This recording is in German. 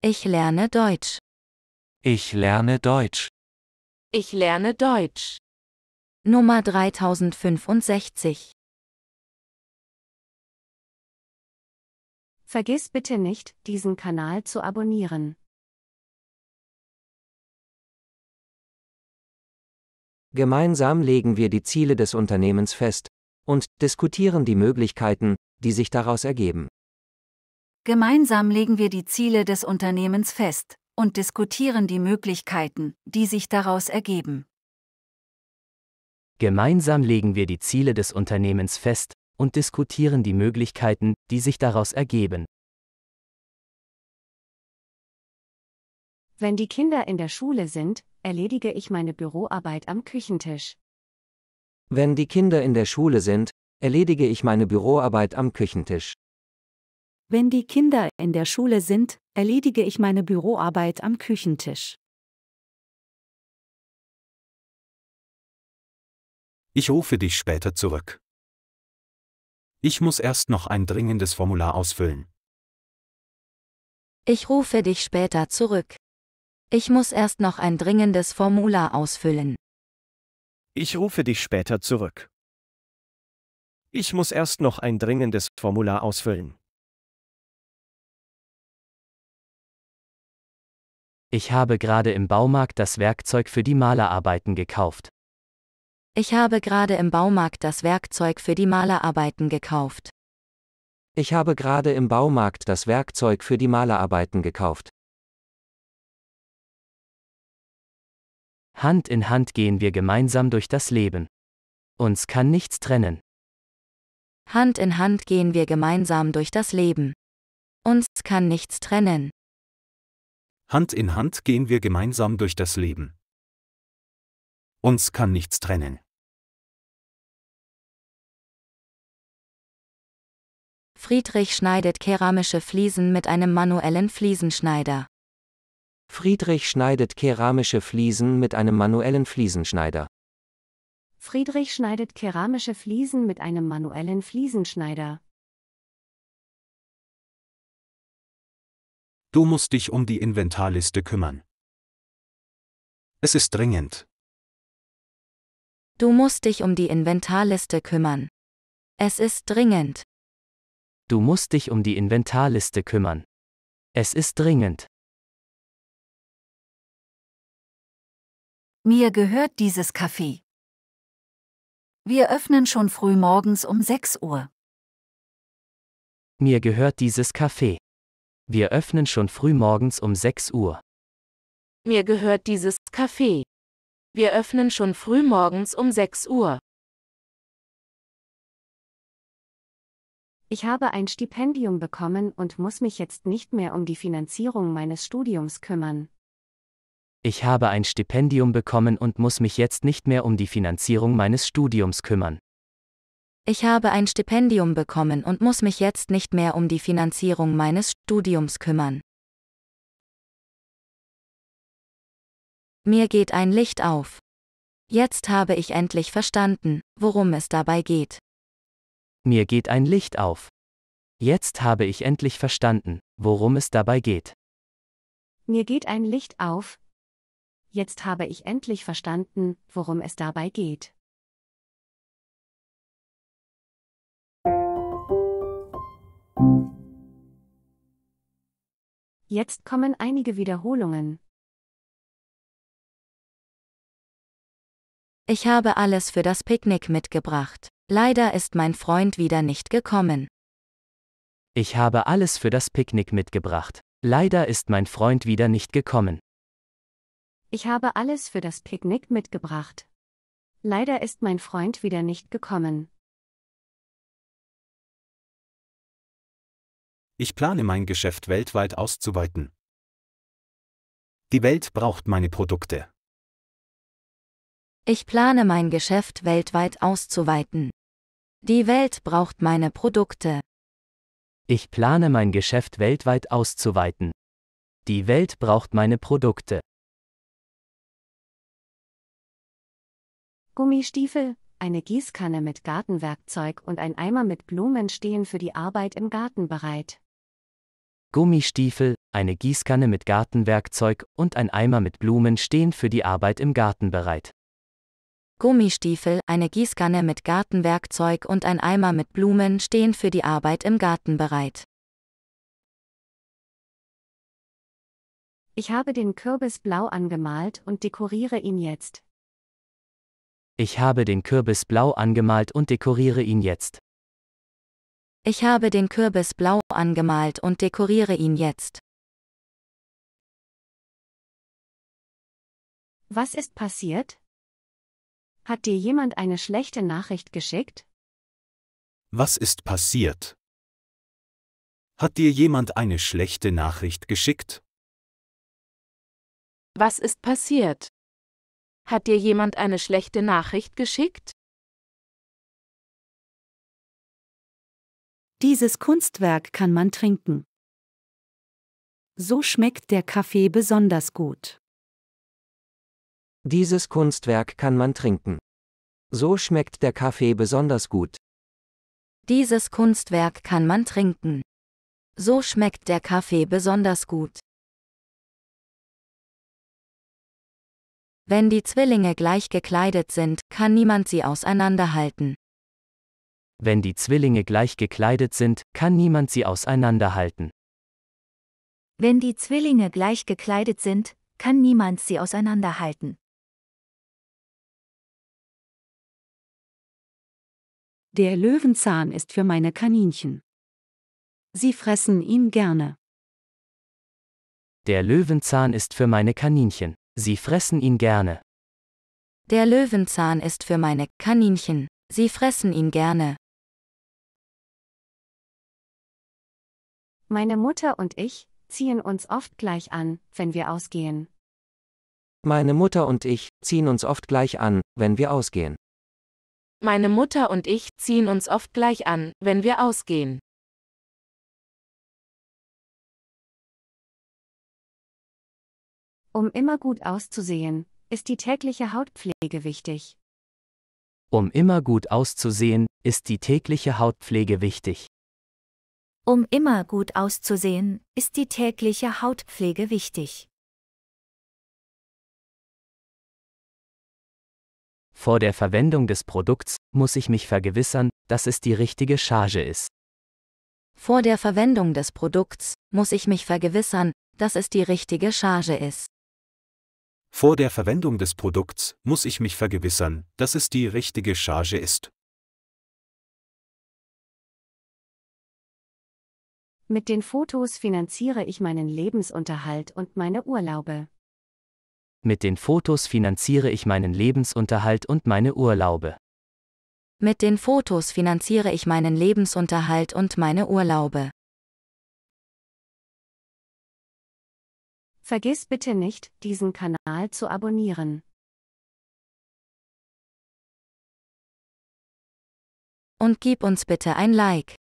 Ich lerne Deutsch. Ich lerne Deutsch. Ich lerne Deutsch. Nummer 3065. Vergiss bitte nicht, diesen Kanal zu abonnieren. Gemeinsam legen wir die Ziele des Unternehmens fest und diskutieren die Möglichkeiten, die sich daraus ergeben. Gemeinsam legen wir die Ziele des Unternehmens fest und diskutieren die Möglichkeiten, die sich daraus ergeben. Gemeinsam legen wir die Ziele des Unternehmens fest und diskutieren die Möglichkeiten, die sich daraus ergeben. Wenn die Kinder in der Schule sind, erledige ich meine Büroarbeit am Küchentisch. Wenn die Kinder in der Schule sind, erledige ich meine Büroarbeit am Küchentisch. Wenn die Kinder in der Schule sind, erledige ich meine Büroarbeit am Küchentisch. Ich rufe dich später zurück. Ich muss erst noch ein dringendes Formular ausfüllen. Ich rufe dich später zurück. Ich muss erst noch ein dringendes Formular ausfüllen. Ich rufe dich später zurück. Ich muss erst noch ein dringendes Formular ausfüllen. Ich habe gerade im Baumarkt das Werkzeug für die Malerarbeiten gekauft. Ich habe gerade im Baumarkt das Werkzeug für die Malerarbeiten gekauft. Ich habe gerade im Baumarkt das Werkzeug für die Malerarbeiten gekauft. Hand in Hand gehen wir gemeinsam durch das Leben. Uns kann nichts trennen. Hand in Hand gehen wir gemeinsam durch das Leben. Uns kann nichts trennen. Hand in Hand gehen wir gemeinsam durch das Leben. Uns kann nichts trennen. Friedrich schneidet keramische Fliesen mit einem manuellen Fliesenschneider. Friedrich schneidet keramische Fliesen mit einem manuellen Fliesenschneider. Friedrich schneidet keramische Fliesen mit einem manuellen Fliesenschneider. Du musst dich um die Inventarliste kümmern. Es ist dringend. Du musst dich um die Inventarliste kümmern. Es ist dringend. Du musst dich um die Inventarliste kümmern. Es ist dringend. Mir gehört dieses Café. Wir öffnen schon früh morgens um 6 Uhr. Mir gehört dieses Café. Wir öffnen schon früh morgens um 6 Uhr. Mir gehört dieses Café. Wir öffnen schon früh morgens um 6 Uhr. Ich habe ein Stipendium bekommen und muss mich jetzt nicht mehr um die Finanzierung meines Studiums kümmern. Ich habe ein Stipendium bekommen und muss mich jetzt nicht mehr um die Finanzierung meines Studiums kümmern. Ich habe ein Stipendium bekommen und muss mich jetzt nicht mehr um die Finanzierung meines Studiums kümmern. Mir geht ein Licht auf. Jetzt habe ich endlich verstanden, worum es dabei geht. Mir geht ein Licht auf. Jetzt habe ich endlich verstanden, worum es dabei geht. Mir geht ein Licht auf. Jetzt habe ich endlich verstanden, worum es dabei geht. Jetzt kommen einige Wiederholungen. Ich habe alles für das Picknick mitgebracht. Leider ist mein Freund wieder nicht gekommen. Ich habe alles für das Picknick mitgebracht. Leider ist mein Freund wieder nicht gekommen. Ich habe alles für das Picknick mitgebracht. Leider ist mein Freund wieder nicht gekommen. Ich plane mein Geschäft weltweit auszuweiten. Die Welt braucht meine Produkte. Ich plane mein Geschäft weltweit auszuweiten. Die Welt braucht meine Produkte. Ich plane mein Geschäft weltweit auszuweiten. Die Welt braucht meine Produkte. Gummistiefel, eine Gießkanne mit Gartenwerkzeug und ein Eimer mit Blumen stehen für die Arbeit im Garten bereit. Gummistiefel, eine Gießkanne mit Gartenwerkzeug und ein Eimer mit Blumen stehen für die Arbeit im Garten bereit. Gummistiefel, eine Gießkanne mit Gartenwerkzeug und ein Eimer mit Blumen stehen für die Arbeit im Garten bereit. Ich habe den Kürbis blau angemalt und dekoriere ihn jetzt. Ich habe den Kürbis blau angemalt und dekoriere ihn jetzt. Ich habe den Kürbis blau angemalt und dekoriere ihn jetzt. Was ist passiert? Hat dir jemand eine schlechte Nachricht geschickt? Was ist passiert? Hat dir jemand eine schlechte Nachricht geschickt? Was ist passiert? Hat dir jemand eine schlechte Nachricht geschickt? Dieses Kunstwerk kann man trinken. So schmeckt der Kaffee besonders gut. Dieses Kunstwerk kann man trinken. So schmeckt der Kaffee besonders gut. Dieses Kunstwerk kann man trinken. So schmeckt der Kaffee besonders gut. Wenn die Zwillinge gleich gekleidet sind, kann niemand sie auseinanderhalten. Wenn die Zwillinge gleich gekleidet sind, kann niemand sie auseinanderhalten. Wenn die Zwillinge gleich gekleidet sind, kann niemand sie auseinanderhalten. Der Löwenzahn ist für meine Kaninchen. Sie fressen ihn gerne. Der Löwenzahn ist für meine Kaninchen. Sie fressen ihn gerne. Der Löwenzahn ist für meine Kaninchen. Sie fressen ihn gerne. Meine Mutter und ich ziehen uns oft gleich an, wenn wir ausgehen. Meine Mutter und ich ziehen uns oft gleich an, wenn wir ausgehen. Meine Mutter und ich ziehen uns oft gleich an, wenn wir ausgehen. Um immer gut auszusehen, ist die tägliche Hautpflege wichtig. Um immer gut auszusehen, ist die tägliche Hautpflege wichtig. Um immer gut auszusehen, ist die tägliche Hautpflege wichtig. Vor der Verwendung des Produkts muss ich mich vergewissern, dass es die richtige Charge ist. Vor der Verwendung des Produkts muss ich mich vergewissern, dass es die richtige Charge ist. Vor der Verwendung des Produkts muss ich mich vergewissern, dass es die richtige Charge ist. Mit den Fotos finanziere ich meinen Lebensunterhalt und meine Urlaube. Mit den Fotos finanziere ich meinen Lebensunterhalt und meine Urlaube. Mit den Fotos finanziere ich meinen Lebensunterhalt und meine Urlaube. Vergiss bitte nicht, diesen Kanal zu abonnieren. Und gib uns bitte ein Like.